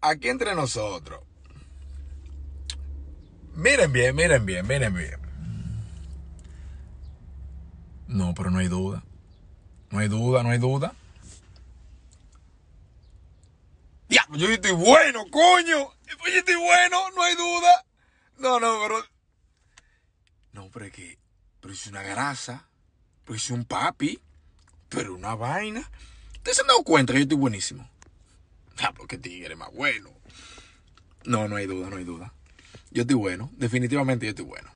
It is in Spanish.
aquí entre nosotros. Miren bien, miren bien, miren bien. No, pero no hay duda. No hay duda, no hay duda. Ya, yo estoy bueno, coño. Yo estoy bueno, no hay duda. No, no, pero. No, pero es que. Pero es una grasa. Pero es un papi. Pero una vaina. Ustedes se han dado cuenta que yo estoy buenísimo. Ah, porque tú tigre más bueno. No, no hay duda, no hay duda. Yo estoy bueno, definitivamente yo estoy bueno.